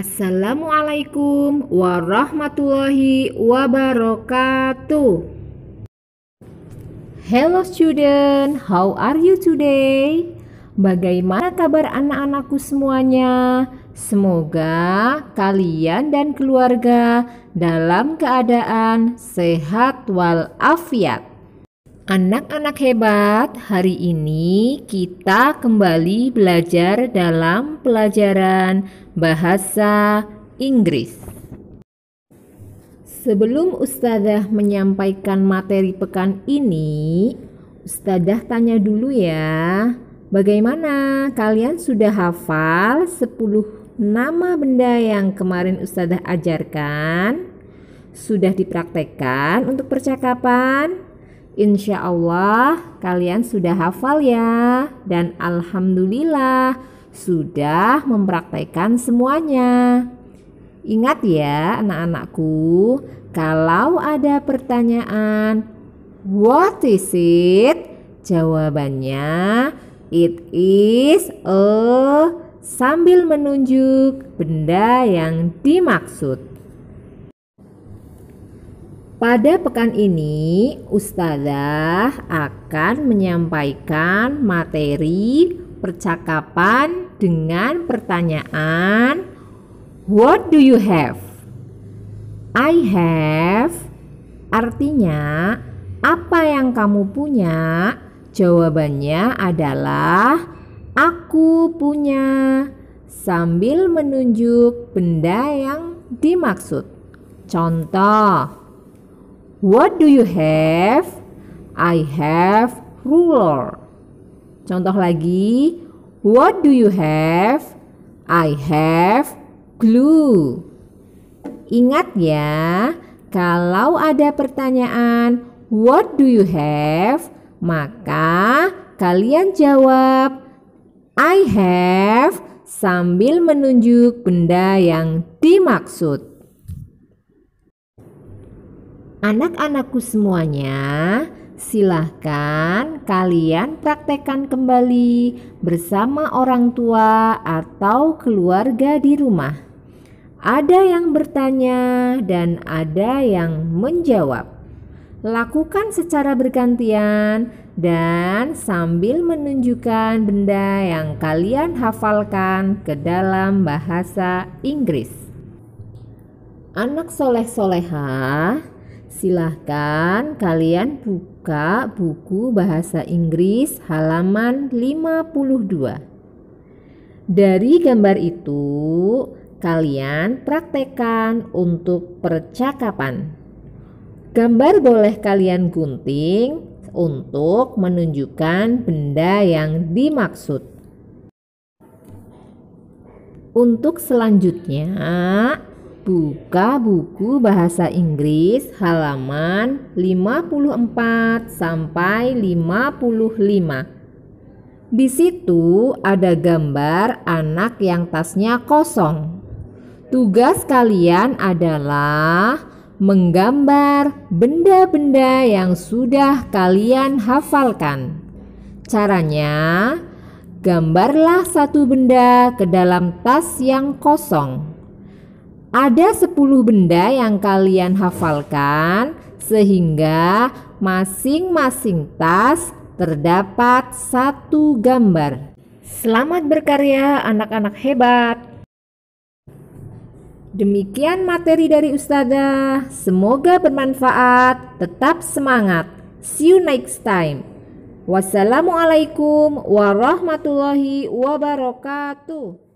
Assalamualaikum warahmatullahi wabarakatuh. Hello student, how are you today? Bagaimana kabar anak-anakku semuanya? Semoga kalian dan keluarga dalam keadaan sehat walafiat. Anak-anak hebat, hari ini kita kembali belajar dalam pelajaran bahasa Inggris. Sebelum Ustazah menyampaikan materi pekan ini, Ustazah tanya dulu ya, bagaimana kalian sudah hafal 10 nama benda yang kemarin Ustazah ajarkan? Sudah dipraktekkan untuk percakapan? Insya Allah kalian sudah hafal ya dan Alhamdulillah sudah mempraktekkan semuanya. Ingat ya anak-anakku, kalau ada pertanyaan what is it? Jawabannya it is a sambil menunjuk benda yang dimaksud. Pada pekan ini, Ustazah akan menyampaikan materi percakapan dengan pertanyaan What do you have? I have artinya apa yang kamu punya? Jawabannya adalah aku punya sambil menunjuk benda yang dimaksud. Contoh What do you have? I have ruler. Contoh lagi, What do you have? I have glue. Ingat ya, kalau ada pertanyaan What do you have? Maka kalian jawab I have sambil menunjuk benda yang dimaksud. Anak-anakku semuanya, silahkan kalian praktekkan kembali bersama orang tua atau keluarga di rumah. Ada yang bertanya dan ada yang menjawab. Lakukan secara bergantian dan sambil menunjukkan benda yang kalian hafalkan ke dalam bahasa Inggris. Anak soleh-soleha Silahkan kalian buka buku bahasa Inggris halaman 52. Dari gambar itu, kalian praktekkan untuk percakapan. Gambar boleh kalian gunting untuk menunjukkan benda yang dimaksud. Untuk selanjutnya, Buka buku bahasa Inggris halaman 54 sampai 55. Di situ ada gambar anak yang tasnya kosong. Tugas kalian adalah menggambar benda-benda yang sudah kalian hafalkan. Caranya, gambarlah satu benda ke dalam tas yang kosong. Ada 10 benda yang kalian hafalkan sehingga masing-masing tas terdapat satu gambar. Selamat berkarya anak-anak hebat. Demikian materi dari Ustazah. Semoga bermanfaat. Tetap semangat. See you next time. Wassalamualaikum warahmatullahi wabarakatuh.